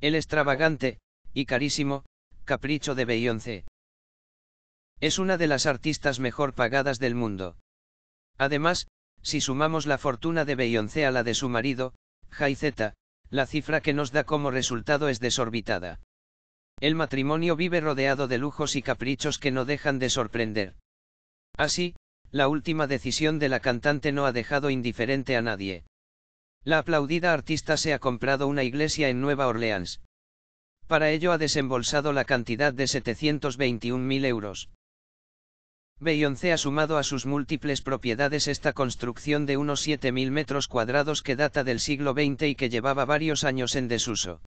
El extravagante, y carísimo, capricho de Beyoncé. Es una de las artistas mejor pagadas del mundo. Además, si sumamos la fortuna de Beyoncé a la de su marido, Jay Z, la cifra que nos da como resultado es desorbitada. El matrimonio vive rodeado de lujos y caprichos que no dejan de sorprender. Así, la última decisión de la cantante no ha dejado indiferente a nadie. La aplaudida artista se ha comprado una iglesia en Nueva Orleans. Para ello ha desembolsado la cantidad de 721.000 euros. Beyoncé ha sumado a sus múltiples propiedades esta construcción de unos 7.000 metros cuadrados que data del siglo XX y que llevaba varios años en desuso.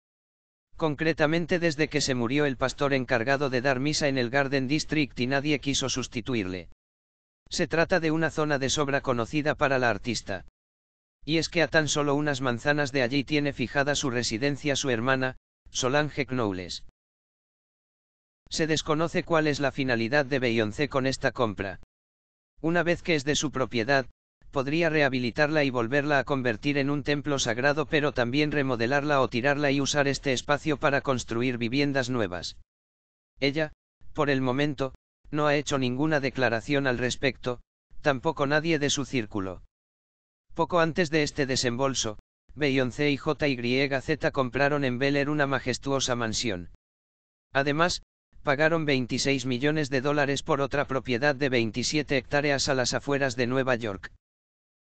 Concretamente desde que se murió el pastor encargado de dar misa en el Garden District y nadie quiso sustituirle. Se trata de una zona de sobra conocida para la artista. Y es que a tan solo unas manzanas de allí tiene fijada su residencia su hermana, Solange Knowles. Se desconoce cuál es la finalidad de Beyoncé con esta compra. Una vez que es de su propiedad, podría rehabilitarla y volverla a convertir en un templo sagrado pero también remodelarla o tirarla y usar este espacio para construir viviendas nuevas. Ella, por el momento, no ha hecho ninguna declaración al respecto, tampoco nadie de su círculo. Poco antes de este desembolso, Beyoncé y JYZ compraron en Bel Air una majestuosa mansión. Además, pagaron 26 millones de dólares por otra propiedad de 27 hectáreas a las afueras de Nueva York.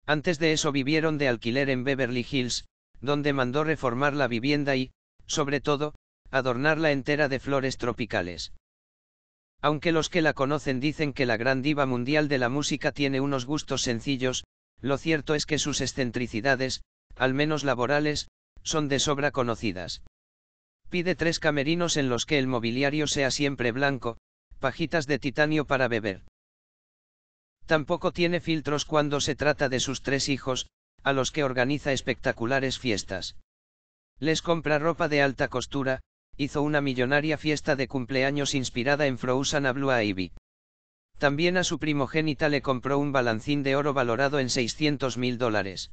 Antes de eso vivieron de alquiler en Beverly Hills, donde mandó reformar la vivienda y, sobre todo, adornarla entera de flores tropicales. Aunque los que la conocen dicen que la gran diva mundial de la música tiene unos gustos sencillos, lo cierto es que sus excentricidades, al menos laborales, son de sobra conocidas. Pide tres camerinos en los que el mobiliario sea siempre blanco, pajitas de titanio para beber. Tampoco tiene filtros cuando se trata de sus tres hijos, a los que organiza espectaculares fiestas. Les compra ropa de alta costura, hizo una millonaria fiesta de cumpleaños inspirada en Frozen a Blue Ivy. También a su primogénita le compró un balancín de oro valorado en 600 mil dólares.